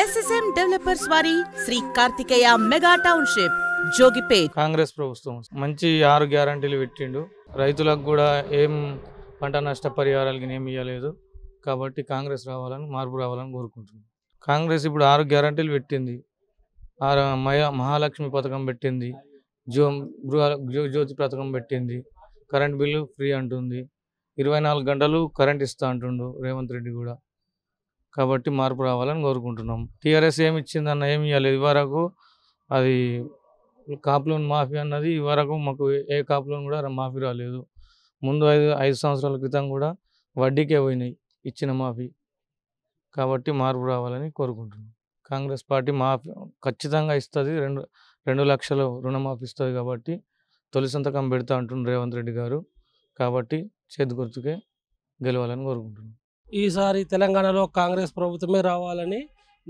SSM developers వారి Shri Karthikeya mega township Jogipet Congress ప్రభుత్వం మంచి ఆరు గ్యారంటీలు పెట్టిండు రైతులకు కూడా ఏం పంట నష్ట పరిహారాలకి ఏమి ఇవ్వలేదు కాబట్టి కాంగ్రెస్ రావాలని మార్పు రావాలని కోరుకుంటున్నాం కాంగ్రెస్ ఇప్పుడు ఆరు గ్యారంటీలు పెట్టింది ఆరు మయ మహాలక్ష్మి పథకం పెట్టింది జో గృహ జ్యోతి పథకం పెట్టింది కరెంట్ బిల్లు ఫ్రీ అంటుంది ఇరవై నాలుగు గంటలు కరెంట్ ఇస్తా అంటుండు రేవంత్ రెడ్డి కూడా కాబట్టి మార్పు రావాలని కోరుకుంటున్నాం టీఆర్ఎస్ ఏమి అన్న ఏమి ఇవ్వలేదు ఇవరకు అది కాపు లోన్ మాఫీ అన్నది ఇవరకు మాకు ఏ కాపు లోన్ కూడా మాఫీ రాలేదు ముందు ఐదు ఐదు సంవత్సరాల క్రితం కూడా వడ్డీకే పోయినాయి ఇచ్చిన మాఫీ కాబట్టి మార్పు రావాలని కోరుకుంటున్నాం కాంగ్రెస్ పార్టీ మాఫీ ఖచ్చితంగా ఇస్తుంది రెండు రెండు లక్షలు రుణమాఫీ ఇస్తుంది కాబట్టి తొలి సంతకం పెడతా అంటున్నారు రేవంత్ రెడ్డి గారు కాబట్టి చేతి గుర్తుకే గెలవాలని కోరుకుంటున్నాం ఈసారి తెలంగాణలో కాంగ్రెస్ ప్రభుత్వమే రావాలని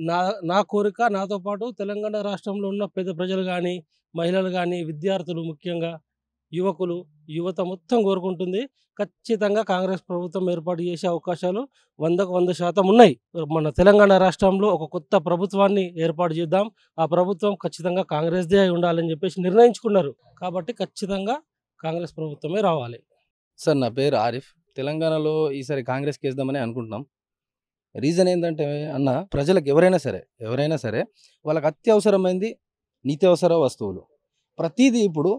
నా నా కోరిక నాతో పాటు తెలంగాణ రాష్ట్రంలో ఉన్న పెద్ద ప్రజలు కానీ మహిళలు కానీ విద్యార్థులు ముఖ్యంగా యువకులు యువత మొత్తం కోరుకుంటుంది ఖచ్చితంగా కాంగ్రెస్ ప్రభుత్వం ఏర్పాటు చేసే అవకాశాలు వందకు వంద శాతం ఉన్నాయి మన తెలంగాణ రాష్ట్రంలో ఒక కొత్త ప్రభుత్వాన్ని ఏర్పాటు చేద్దాం ఆ ప్రభుత్వం ఖచ్చితంగా కాంగ్రెస్దే అయి ఉండాలని చెప్పేసి నిర్ణయించుకున్నారు కాబట్టి ఖచ్చితంగా కాంగ్రెస్ ప్రభుత్వమే రావాలి సార్ నా పేరు ఆరిఫ్ తెలంగాణలో ఈసారి కాంగ్రెస్ కేసుదామని అనుకుంటున్నాం రీజన్ ఏంటంటే అన్న ప్రజలకు ఎవరైనా సరే ఎవరైనా సరే వాళ్ళకి అత్యవసరమైంది నిత్యవసర వస్తువులు ప్రతిదీ ఇప్పుడు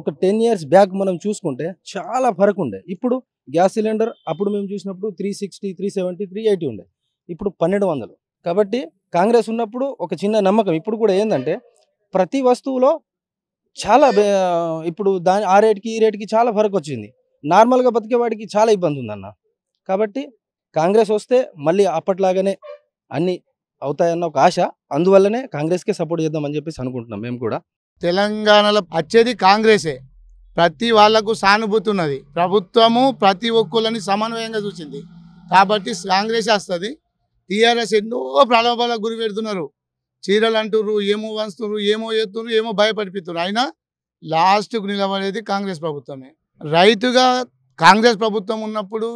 ఒక టెన్ ఇయర్స్ బ్యాక్ మనం చూసుకుంటే చాలా ఫరక్ ఉండే ఇప్పుడు గ్యాస్ సిలిండర్ అప్పుడు మేము చూసినప్పుడు three sixty three seventy three eighty ఉండే ఇప్పుడు పన్నెండు వందలు కాబట్టి కాంగ్రెస్ ఉన్నప్పుడు ఒక చిన్న నమ్మకం ఇప్పుడు కూడా ఏంటంటే ప్రతి వస్తువులో చాలా ఇప్పుడు దాని ఆ రేట్కి ఈ రేట్కి చాలా ఫరక్ వచ్చింది నార్మల్గా బతికేవాడికి చాలా ఇబ్బంది ఉందన్న కాబట్టి కాంగ్రెస్ వస్తే మళ్ళీ అప్పట్లాగానే అన్ని అవుతాయన్న ఒక ఆశ అందువల్లనే కాంగ్రెస్కే సపోర్ట్ చేద్దామని చెప్పేసి అనుకుంటున్నాం మేము కూడా తెలంగాణలో వచ్చేది కాంగ్రెసే ప్రతి వాళ్లకు సానుభూతి ఉన్నది ప్రభుత్వము ప్రతి ఒక్కళ్ళని సమన్వయంగా చూసింది కాబట్టి కాంగ్రెస్ వస్తుంది టీఆర్ఎస్ ఎన్నో ప్రలోభాలకు గురి పెడుతున్నారు చీరలు అంటున్నారు ఏమో వంచుతున్నారు ఏమో ఎత్తున్నారు ఏమో భయపడిపిస్తున్నారు అయినా లాస్ట్కు నిలబడేది కాంగ్రెస్ ప్రభుత్వమే రైతుగా కాంగ్రెస్ ప్రభుత్వం ఉన్నప్పుడు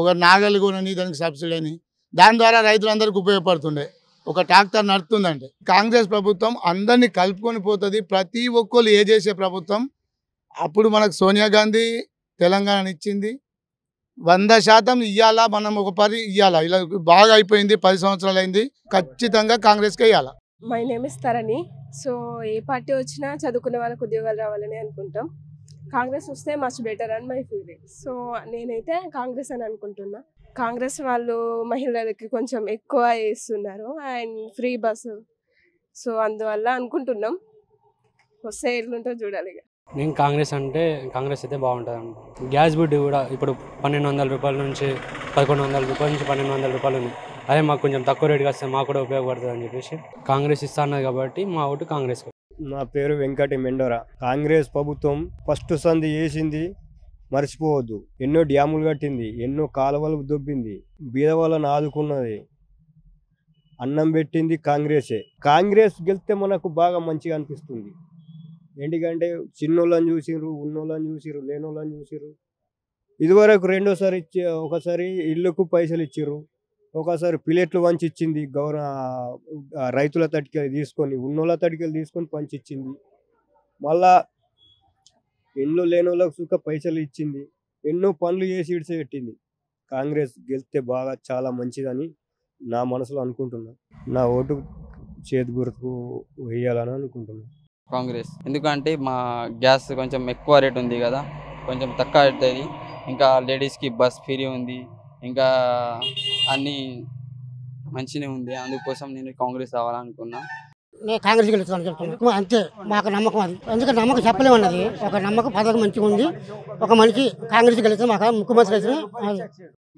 ఒక నాగలి కొనని దానికి సబ్సిడీ అని దాని ద్వారా రైతులందరికీ ఉపయోగపడుతుండే ఒక ట్రాక్టర్ నడుతుందంటే కాంగ్రెస్ ప్రభుత్వం అందరినీ కలుపుకొని పోతుంది ప్రతి ఒక్కరు ఏ చేసే ప్రభుత్వం అప్పుడు మనకు సోనియా గాంధీ తెలంగాణ ఇచ్చింది వంద శాతం ఇవ్వాలా మనం ఒక పది ఇయ్యాలా ఇలా బాగా అయిపోయింది పది సంవత్సరాలు అయింది ఖచ్చితంగా కాంగ్రెస్కే ఇవ్వాలా మై నేమ్ ఇస్తారని సో ఏ పార్టీ వచ్చినా చదువుకునే వాళ్ళకు ఉద్యోగాలు రావాలని అనుకుంటాం కాంగ్రెస్ వస్తే మచ్ బెటర్ అని మై ఫీలింగ్ సో నేనైతే కాంగ్రెస్ అని అనుకుంటున్నా కాంగ్రెస్ వాళ్ళు మహిళలకి కొంచెం ఎక్కువ వేస్తున్నారు అండ్ ఫ్రీ బస్సు సో అందువల్ల అనుకుంటున్నాం వస్తే ఎట్లుంటో చూడాలి ఇక నేను కాంగ్రెస్ అంటే కాంగ్రెస్ అయితే బాగుంటుంది గ్యాస్ బుడ్డి కూడా ఇప్పుడు పన్నెండు వందల రూపాయల నుంచి పదకొండు వందల రూపాయల నుంచి పన్నెండు వందల రూపాయలు ఉంది అదే మాకు కొంచెం తక్కువ రేటుకి వస్తే మాకు కూడా ఉపయోగపడుతుంది అని చెప్పేసి కాంగ్రెస్ ఇస్తా కాబట్టి మా ఓటు కాంగ్రెస్ నా పేరు వెంకటి మెండోరా కాంగ్రెస్ ప్రభుత్వం ఫస్ట్ సంధి చేసింది మర్చిపోవద్దు ఎన్నో డ్యాములు కట్టింది ఎన్నో కాలువలు దొబ్బింది బీద వాళ్ళని ఆదుకున్నది అన్నం పెట్టింది కాంగ్రెసే కాంగ్రెస్ గెలిస్తే మనకు బాగా మంచిగా అనిపిస్తుంది ఎందుకంటే చిన్నోళ్ళని చూసిర్రు ఉన్నోళ్ళని చూసిర్రు లేనోళ్ళని చూసిర్రు ఇదివరకు రెండోసారి ఇచ్చే ఒకసారి ఇల్లుకు పైసలు ఇచ్చిర్రు ఒకసారి ప్లేట్లు పంచి ఇచ్చింది రైతుల తటికెళ్ళి తీసుకొని ఉన్నోళ్ళ తటికెళ్ళి తీసుకొని పంచిచ్చింది మళ్ళా ఎన్నో లేని వాళ్ళకు పైసలు ఇచ్చింది ఎన్నో పనులు చేసి ఇడిచిపెట్టింది కాంగ్రెస్ గెలిస్తే బాగా చాలా మంచిదని నా మనసులో అనుకుంటున్నా నా ఓటు చేతి గుర్తుకు వేయాలని అనుకుంటున్నా కాంగ్రెస్ ఎందుకంటే మా గ్యాస్ కొంచెం ఎక్కువ రేట్ ఉంది కదా కొంచెం తక్కువ అవుతుంది ఇంకా లేడీస్కి బస్ ఫ్రీ ఉంది ఇంకా అన్నీ మంచినే ఉంది అందుకోసం నేను కాంగ్రెస్ రావాలనుకున్నా నేను కాంగ్రెస్ గెలుస్తాను చెప్తాను అంతే మాకు నమ్మకం అది ఎందుకంటే నమ్మకం చెప్పలేము అన్నది ఒక నమ్మకం పథకం మంచిగా ఉంది ఒక మనిషి కాంగ్రెస్ గెలుస్తాం మాకు ముఖ్యమంత్రి అయితే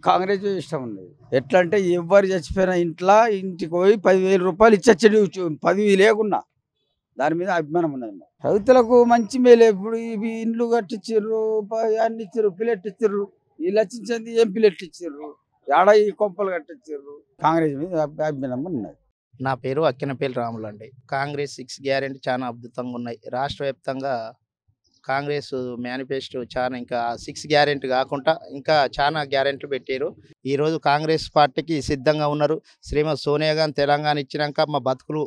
కాంగ్రెస్ ఇష్టం ఉంది ఎట్లా అంటే ఎవరు చచ్చిపోయిన ఇంట్లో ఇంటికి పోయి పదివేల రూపాయలు ఇచ్చచ్చు పదివి లేకున్నా దాని మీద అభిమానం ఉన్నది రైతులకు మంచి మేలు ఇప్పుడు ఇవి ఇండ్లు కట్టించారు అన్ని ఇచ్చారు ప్లేట్ ఇచ్చారు ఈ లచ్చించింది ఎంపీలు ఎట్టిచ్చారు ఏడా ఈ కొంపలు కట్టించారు కాంగ్రెస్ మీద అభిమానం ఉన్నది నా పేరు అక్కినపల్లి రాములు అండి కాంగ్రెస్ సిక్స్ గ్యారెంటీ చాలా అద్భుతంగా ఉన్నాయి రాష్ట్ర వ్యాప్తంగా కాంగ్రెస్ మేనిఫెస్టో చాలా ఇంకా సిక్స్ గ్యారెంటీ కాకుండా ఇంకా చాలా గ్యారెంటీ పెట్టారు ఈరోజు కాంగ్రెస్ పార్టీకి సిద్ధంగా ఉన్నారు శ్రీమతి సోనియా గాంధీ తెలంగాణ ఇచ్చినాక మా బతుకులు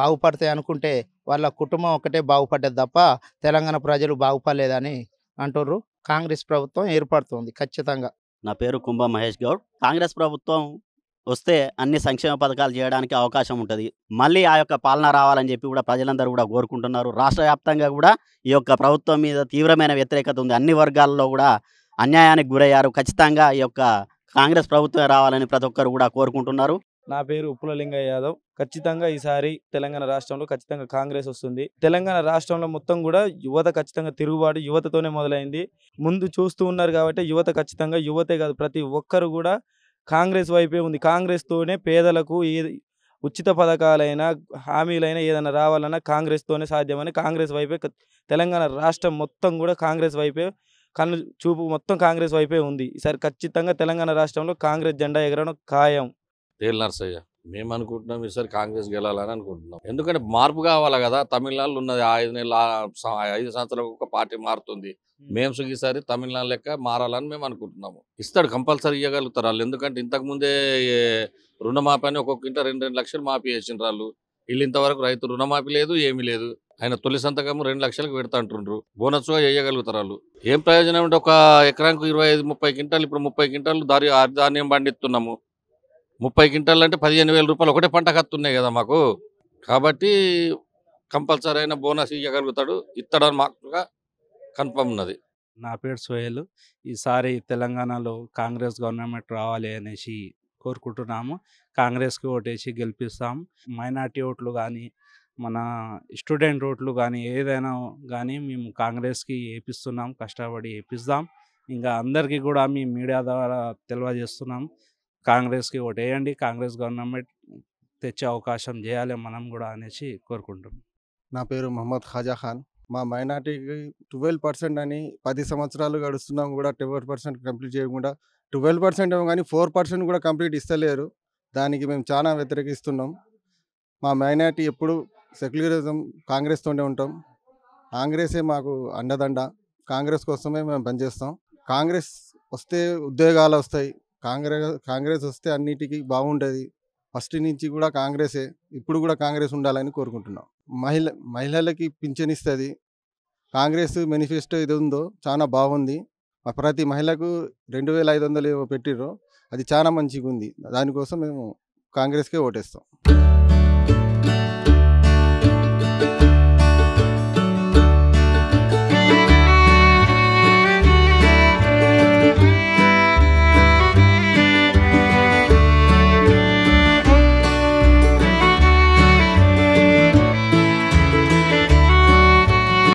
బాగుపడతాయి అనుకుంటే వాళ్ళ కుటుంబం ఒకటే బాగుపడ్డది తప్ప తెలంగాణ ప్రజలు బాగుపడలేదని అంటుర్రు కాంగ్రెస్ ప్రభుత్వం ఏర్పడుతుంది ఖచ్చితంగా నా పేరు కుంభ మహేష్ గౌడ్ కాంగ్రెస్ ప్రభుత్వం వస్తే అన్ని సంక్షేమ పథకాలు చేయడానికి అవకాశం ఉంటుంది మళ్ళీ ఆ యొక్క పాలన రావాలని చెప్పి కూడా ప్రజలందరూ కూడా కోరుకుంటున్నారు రాష్ట్ర వ్యాప్తంగా కూడా ఈ యొక్క ప్రభుత్వం మీద తీవ్రమైన వ్యతిరేకత ఉంది అన్ని వర్గాల్లో కూడా అన్యాయానికి గురయ్యారు ఖచ్చితంగా ఈ యొక్క కాంగ్రెస్ ప్రభుత్వం రావాలని ప్రతి ఒక్కరు కూడా కోరుకుంటున్నారు నా పేరు ఉప్పుల యాదవ్ ఖచ్చితంగా ఈసారి తెలంగాణ రాష్ట్రంలో ఖచ్చితంగా కాంగ్రెస్ వస్తుంది తెలంగాణ రాష్ట్రంలో మొత్తం కూడా యువత ఖచ్చితంగా తిరుగుబాటు యువతతోనే మొదలైంది ముందు చూస్తూ ఉన్నారు కాబట్టి యువత ఖచ్చితంగా యువతే కాదు ప్రతి ఒక్కరు కూడా కాంగ్రెస్ వైపే ఉంది కాంగ్రెస్తోనే పేదలకు ఏ ఉచిత పథకాలైనా హామీలైనా ఏదైనా రావాలన్నా కాంగ్రెస్తోనే సాధ్యమని కాంగ్రెస్ వైపే తెలంగాణ రాష్ట్రం మొత్తం కూడా కాంగ్రెస్ వైపే కన్ను చూపు మొత్తం కాంగ్రెస్ వైపే ఉంది ఈసారి ఖచ్చితంగా తెలంగాణ రాష్ట్రంలో కాంగ్రెస్ జెండా ఎగరడం ఖాయం తేల్ నర్సయ్య మేము అనుకుంటున్నాం ఈసారి కాంగ్రెస్ గెలాలని అనుకుంటున్నాం ఎందుకంటే మార్పు కావాలి కదా తమిళనాడులో ఉన్నది ఐదు నెలల ఐదు సంవత్సరాలకు ఒక పార్టీ మారుతుంది మేము ఈసారి తమిళనాడు లెక్క మారాలని మేము అనుకుంటున్నాము ఇస్తాడు కంపల్సరీ ఇవ్వగలుగుతారు వాళ్ళు ఎందుకంటే ఇంతకుముందే రుణమాఫీ అని ఒక్కొక్క ఇంట రెండు రెండు లక్షలు మాఫీ చేసిన వాళ్ళు వీళ్ళు ఇంతవరకు రైతు రుణమాఫీ లేదు ఏమీ లేదు ఆయన తొలి సంతకము రెండు లక్షలకు పెడతా అంటుండ్రు బోనస్గా వేయగలుగుతారు వాళ్ళు ఏం ప్రయోజనం అంటే ఒక ఎకరానికి ఇరవై ఐదు ముప్పై క్వింటాలు ఇప్పుడు ముప్పై క్వింటాలు దారి ధాన్యం పండిస్తున్నాము ముప్పై క్వింటాలు అంటే పదిహేను వేల రూపాయలు ఒకటే పంట కత్తున్నాయి కదా మాకు కాబట్టి కంపల్సరీ అయిన బోనస్ ఇవ్వగలుగుతాడు ఇస్తాడని మాకు కన్ఫర్మ్ ఉన్నది నా పేరు సోహెల్ ఈసారి తెలంగాణలో కాంగ్రెస్ గవర్నమెంట్ రావాలి అనేసి కోరుకుంటున్నాము కాంగ్రెస్కి ఓటేసి గెలిపిస్తాం మైనార్టీ ఓట్లు కానీ మన స్టూడెంట్ ఓట్లు కానీ ఏదైనా కానీ మేము కాంగ్రెస్కి వేపిస్తున్నాం కష్టపడి ఏపిస్తాం ఇంకా అందరికీ కూడా మీ మీడియా ద్వారా తెలియజేస్తున్నాం కాంగ్రెస్కి ఓటేయండి కాంగ్రెస్ గవర్నమెంట్ తెచ్చే అవకాశం చేయాలి మనం కూడా అనేసి కోరుకుంటున్నాం నా పేరు మహమ్మద్ ఖాజా ఖాన్ మా మైనార్టీకి ట్వెల్వ్ పర్సెంట్ అని పది సంవత్సరాలు గడుస్తున్నాం కూడా ట్వెల్వ్ పర్సెంట్ కంప్లీట్ చేయకుండా ట్వెల్వ్ పర్సెంట్ ఏమో కానీ ఫోర్ పర్సెంట్ కూడా కంప్లీట్ ఇస్తలేరు దానికి మేము చాలా వ్యతిరేకిస్తున్నాం మా మైనార్టీ ఎప్పుడు సెక్యులరిజం కాంగ్రెస్తోనే ఉంటాం కాంగ్రెసే మాకు అండదండ కాంగ్రెస్ కోసమే మేము పనిచేస్తాం కాంగ్రెస్ వస్తే ఉద్యోగాలు వస్తాయి కాంగ్రెస్ కాంగ్రెస్ వస్తే అన్నిటికీ బాగుంటుంది ఫస్ట్ నుంచి కూడా కాంగ్రెసే ఇప్పుడు కూడా కాంగ్రెస్ ఉండాలని కోరుకుంటున్నాం మహిళ మహిళలకి పింఛన్ ఇస్తుంది కాంగ్రెస్ మేనిఫెస్టో ఇది ఉందో చాలా బాగుంది ప్రతి మహిళకు రెండు వేల ఐదు వందలు పెట్టిర్రో అది చాలా మంచిగా ఉంది దానికోసం మేము కాంగ్రెస్కే ఓటేస్తాం